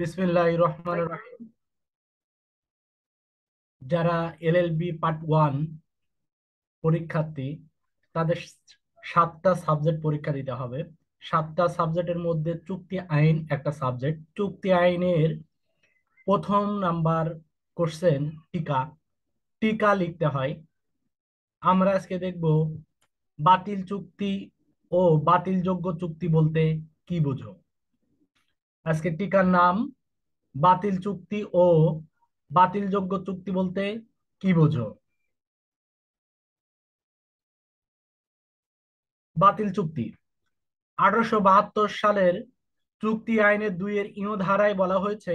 বিসমিল্লাহ এল রহিম যারা LLB part one পরীক্ষার্থী তাদের সাতটা সাবজেক্ট পরীক্ষা দিতে হবে সাতটা সাবজেক্টের মধ্যে চুক্তি আইন একটা সাবজেক্ট চুক্তি আইনের প্রথম নাম্বার কোশ্চেন টিকা টিকা লিখতে হয় আমরা আজকে দেখব বাতিল চুক্তি ও বাতিলযোগ্য চুক্তি বলতে কি বোঝো আজকে টিকার নাম বাতিল চুক্তি ও বাতিলযোগ্য চুক্তি বলতে কি বোঝো বাতিল চুক্তি আঠারোশো সালের চুক্তি আইনের দুইয়ের ইও ধারায় বলা হয়েছে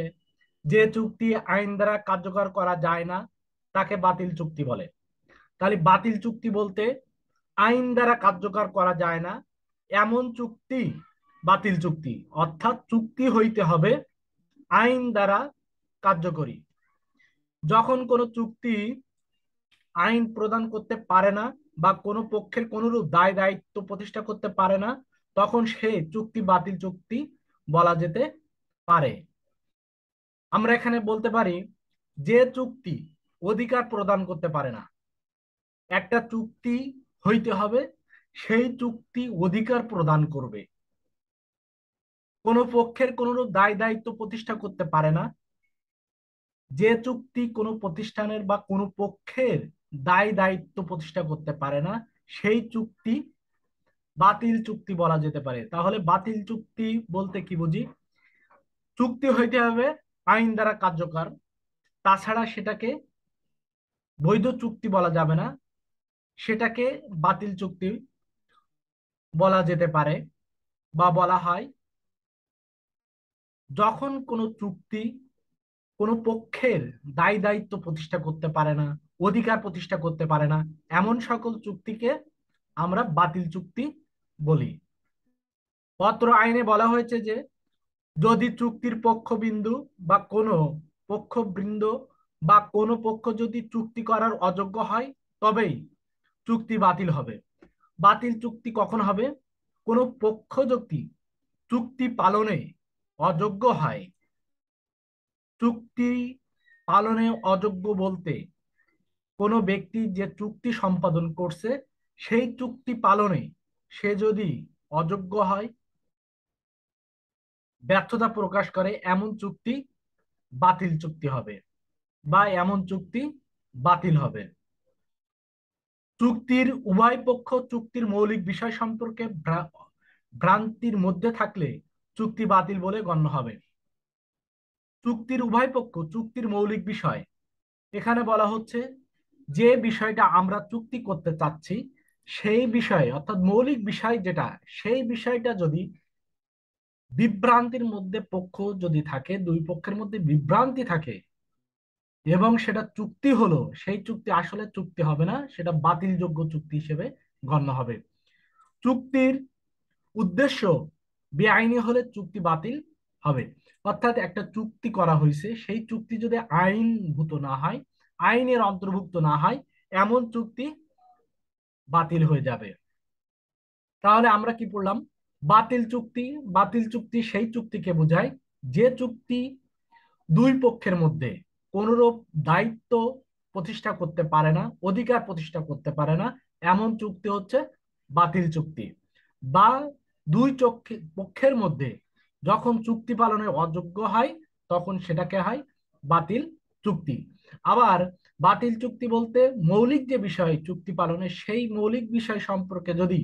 যে চুক্তি আইন দ্বারা কার্যকর করা যায় না তাকে বাতিল চুক্তি বলে তাহলে বাতিল চুক্তি বলতে আইন দ্বারা কার্যকর করা যায় না এমন চুক্তি বাতিল চুক্তি অর্থাৎ চুক্তি হইতে হবে আইন দ্বারা কার্যকরী যখন কোনো চুক্তি আইন প্রদান করতে পারে না বা কোনো পক্ষের কোনরূপ দায় দায়িত্ব প্রতিষ্ঠা করতে পারে না তখন সে চুক্তি বাতিল চুক্তি বলা যেতে পারে আমরা এখানে বলতে পারি যে চুক্তি অধিকার প্রদান করতে পারে না একটা চুক্তি হইতে হবে সেই চুক্তি অধিকার প্রদান করবে কোনো পক্ষের কোনরূপ দায় দায়িত্ব প্রতিষ্ঠা করতে পারে না যে চুক্তি কোনো প্রতিষ্ঠানের বা কোনো পক্ষের দায় দায়িত্ব প্রতিষ্ঠা করতে পারে না সেই চুক্তি বাতিল চুক্তি বলা যেতে পারে তাহলে বাতিল চুক্তি বলতে কি বুঝি চুক্তি হইতে হবে আইন দ্বারা কার্যকর তাছাড়া সেটাকে বৈধ চুক্তি বলা যাবে না সেটাকে বাতিল চুক্তি বলা যেতে পারে বা বলা হয় যখন কোনো চুক্তি কোনো পক্ষের দায় দায়িত্ব প্রতিষ্ঠা করতে পারে না অধিকার প্রতিষ্ঠা করতে পারে না এমন সকল চুক্তিকে আমরা বাতিল চুক্তি বলি পত্র আইনে বলা হয়েছে যে যদি চুক্তির পক্ষবিন্দু বা কোনো পক্ষবৃন্দ বা কোনো পক্ষ যদি চুক্তি করার অযোগ্য হয় তবেই চুক্তি বাতিল হবে বাতিল চুক্তি কখন হবে কোনো পক্ষ যদি চুক্তি পালনে অযোগ্য হয় চুক্তি পালনে অযোগ্য বলতে কোনো ব্যক্তি যে চুক্তি সম্পাদন করছে সেই চুক্তি পালনে সে যদি অযোগ্য হয় ব্যর্থতা প্রকাশ করে এমন চুক্তি বাতিল চুক্তি হবে বা এমন চুক্তি বাতিল হবে চুক্তির উভয় পক্ষ চুক্তির মৌলিক বিষয় সম্পর্কে ভ্রান্তির মধ্যে থাকলে চুক্তি বাতিল বলে গণ্য হবে চুক্তির উভয় পক্ষ চুক্তির মৌলিক বিষয় এখানে বলা হচ্ছে যে বিষয়টা আমরা চুক্তি করতে চাচ্ছি সেই বিষয়ে অর্থাৎ মৌলিক বিষয় যেটা সেই বিষয়টা যদি বিভ্রান্তির মধ্যে পক্ষ যদি থাকে দুই পক্ষের মধ্যে বিভ্রান্তি থাকে এবং সেটা চুক্তি হলো সেই চুক্তি আসলে চুক্তি হবে না সেটা বাতিলযোগ্য চুক্তি হিসেবে গণ্য হবে চুক্তির উদ্দেশ্য বেআইনি হলে চুক্তি বাতিল হবে অর্থাৎ একটা চুক্তি করা হয়েছে সেই চুক্তি যদি আইনভূত না হয় আইনের অন্তর্ভুক্ত না হয় এমন চুক্তি বাতিল হয়ে যাবে তাহলে আমরা কি পড়লাম বাতিল চুক্তি বাতিল চুক্তি সেই চুক্তিকে বোঝায় যে চুক্তি দুই পক্ষের মধ্যে কোনরূপ দায়িত্ব প্রতিষ্ঠা করতে পারে না অধিকার প্রতিষ্ঠা করতে পারে না এমন চুক্তি হচ্ছে বাতিল চুক্তি বা দুই চক্ষে পক্ষের মধ্যে যখন চুক্তি পালনের অযোগ্য হয় তখন সেটাকে হয় বাতিল চুক্তি আবার বাতিল চুক্তি বলতে মৌলিক যে বিষয় চুক্তি পালনে সেই মৌলিক বিষয় সম্পর্কে যদি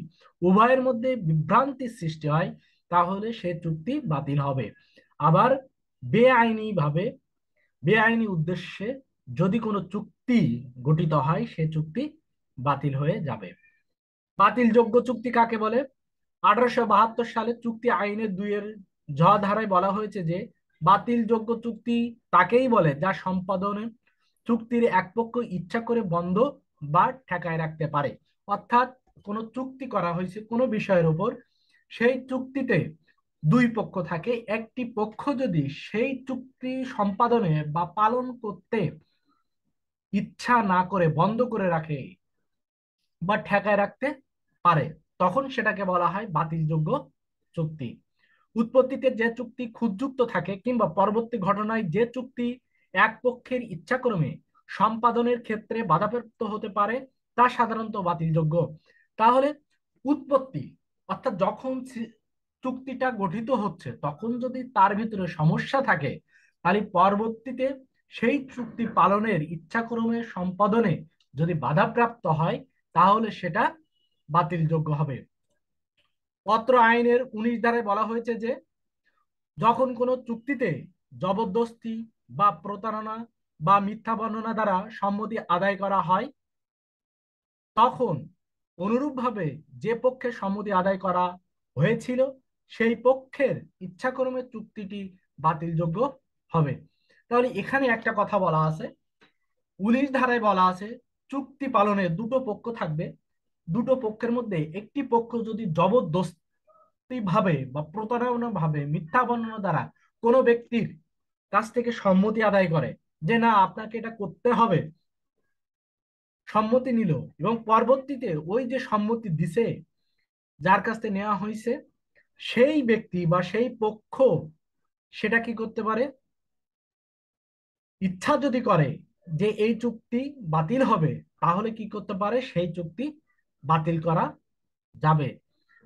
উভয়ের মধ্যে বিভ্রান্তির সৃষ্টি হয় তাহলে সে চুক্তি বাতিল হবে আবার বেআইনি ভাবে বেআইনি উদ্দেশ্যে যদি কোনো চুক্তি গঠিত হয় সে চুক্তি বাতিল হয়ে যাবে বাতিলযোগ্য চুক্তি কাকে বলে আঠারোশো বাহাত্তর সালে চুক্তি আইনের দুইয়ের ঝ ধারায় বলা হয়েছে যে বাতিলযোগ্য চুক্তি তাকেই বলে যা সম্পাদনে চুক্তির এক পক্ষ ইচ্ছা করে বন্ধ বা ঠেকায় রাখতে পারে অর্থাৎ কোন চুক্তি করা হয়েছে কোনো বিষয়ের উপর সেই চুক্তিতে দুই পক্ষ থাকে একটি পক্ষ যদি সেই চুক্তি সম্পাদনে বা পালন করতে ইচ্ছা না করে বন্ধ করে রাখে বা ঠেকায় রাখতে পারে তখন সেটাকে বলা হয় বাতিলযোগ্য চুক্তি উৎপত্তিতে যে চুক্তি ক্ষুদযুক্ত থাকে কিংবা পরবর্তী ঘটনায় যে চুক্তি এক পক্ষের ইচ্ছাক্রমে সম্পাদনের ক্ষেত্রে বাধাপ্রাপ্ত হতে পারে তা সাধারণত বাতিলযোগ্য তাহলে উৎপত্তি অর্থাৎ যখন চুক্তিটা গঠিত হচ্ছে তখন যদি তার ভিতরে সমস্যা থাকে তাহলে পরবর্তীতে সেই চুক্তি পালনের ইচ্ছাক্রমে সম্পাদনে যদি বাধাপ্রাপ্ত হয় তাহলে সেটা বাতিলযোগ্য হবে পত্র আইনের উনিশ ধারায় বলা হয়েছে যে যখন কোনো চুক্তিতে জবরদস্তি বা প্রতারণা বা মিথ্যা বর্ণনা দ্বারা সম্মতি আদায় করা হয় তখন অনুরূপভাবে যে পক্ষে সম্মতি আদায় করা হয়েছিল সেই পক্ষের ইচ্ছাক্রমে চুক্তিটি বাতিলযোগ্য হবে তাহলে এখানে একটা কথা বলা আছে উনিশ ধারায় বলা আছে চুক্তি পালনে দুটো পক্ষ থাকবে দুটো পক্ষের মধ্যে একটি পক্ষ যদি জবরদস্তি ভাবে বা প্রতারণা ভাবে মিথ্যা বর্ণনা দ্বারা কোনো ব্যক্তির কাছ থেকে সম্মতি আদায় করে যে না আপনাকে এটা করতে হবে সম্মতি নিল এবং পরবর্তীতে ওই যে সম্মতি দিছে যার কাছ থেকে নেওয়া হয়েছে সেই ব্যক্তি বা সেই পক্ষ সেটা কি করতে পারে ইচ্ছা যদি করে যে এই চুক্তি বাতিল হবে তাহলে কি করতে পারে সেই চুক্তি বাতিল করা যাবে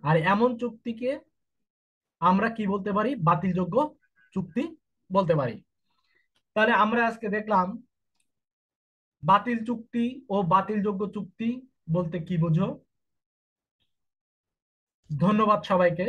আর এমন চুক্তিকে আমরা কি বলতে পারি বাতিলযোগ্য চুক্তি বলতে পারি তাহলে আমরা আজকে দেখলাম বাতিল চুক্তি ও বাতিলযোগ্য চুক্তি বলতে কি বোঝো ধন্যবাদ সবাইকে